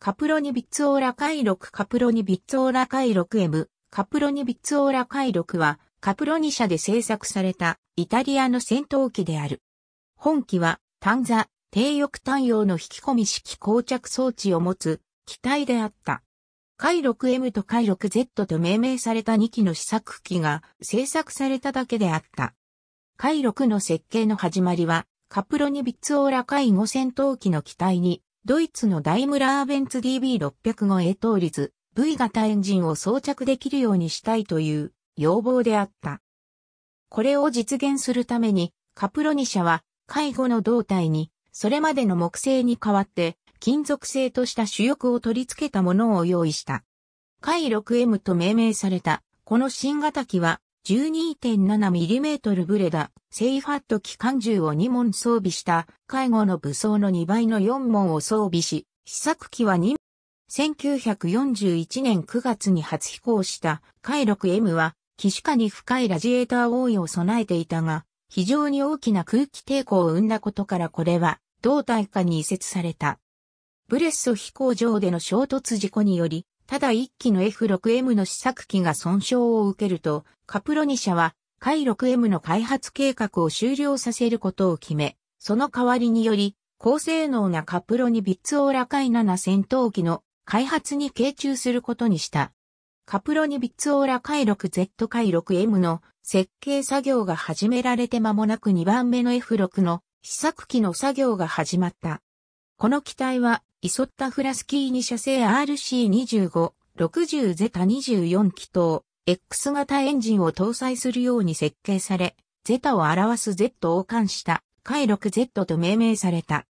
カプロニビッツオーラ回録カプロニビッツオーラ回録 M、カプロニビッツオーラ回録は、カプロニ社で製作されたイタリアの戦闘機である。本機は、単座、低翼単葉の引き込み式膠着装置を持つ機体であった。回 6M と回 6Z と命名された2機の試作機が製作されただけであった。回6の設計の始まりは、カプロニビッツオーラ回5戦闘機の機体にドイツのダイムラーベンツ DB605A 倒立 V 型エンジンを装着できるようにしたいという要望であった。これを実現するためにカプロニ社は介護の胴体にそれまでの木製に代わって金属製とした主翼を取り付けたものを用意した。海 6M と命名されたこの新型機は 12.7mm ブレダ、セイファット機関銃を2門装備した、介護の武装の2倍の4門を装備し、試作機は2門。1941年9月に初飛行した、海 6M は、機種下に深いラジエーター覆いを備えていたが、非常に大きな空気抵抗を生んだことからこれは、胴体化に移設された。ブレッソ飛行場での衝突事故により、ただ一機の F6M の試作機が損傷を受けると、カプロニ社は、海 6M の開発計画を終了させることを決め、その代わりにより、高性能なカプロニビッツオーラ海7戦闘機の開発に傾注することにした。カプロニビッツオーラ海 6Z 海 6M の設計作業が始められて間もなく2番目の F6 の試作機の作業が始まった。この機体はイソッタフラスキーニ射性 RC25、60ゼタ24気筒、X 型エンジンを搭載するように設計され、ゼタを表す Z を冠した、快 6Z と命名された。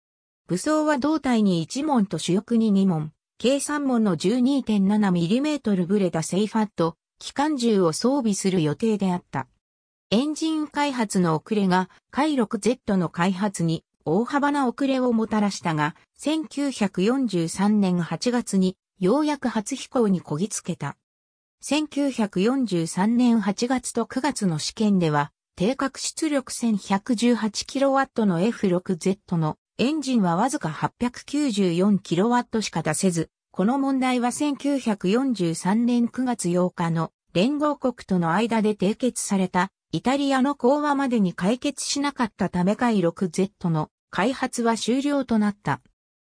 武装は胴体に1門と主翼に2門、計3門の 12.7mm ブレダセイファット、機関銃を装備する予定であった。エンジン開発の遅れが、快 6Z の開発に大幅な遅れをもたらしたが、1943年8月にようやく初飛行にこぎつけた。1943年8月と9月の試験では、定格出力 1118kW の F6Z のエンジンはわずか 894kW しか出せず、この問題は1943年9月8日の連合国との間で締結されたイタリアの講話までに解決しなかったため回 6Z の開発は終了となった。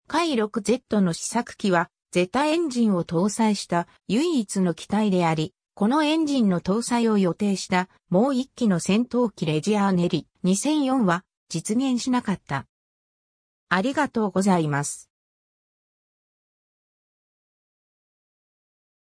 回 6Z の試作機は、ゼタエンジンを搭載した唯一の機体であり、このエンジンの搭載を予定したもう1機の戦闘機レジアーネリ2004は実現しなかった。ありがとうございます。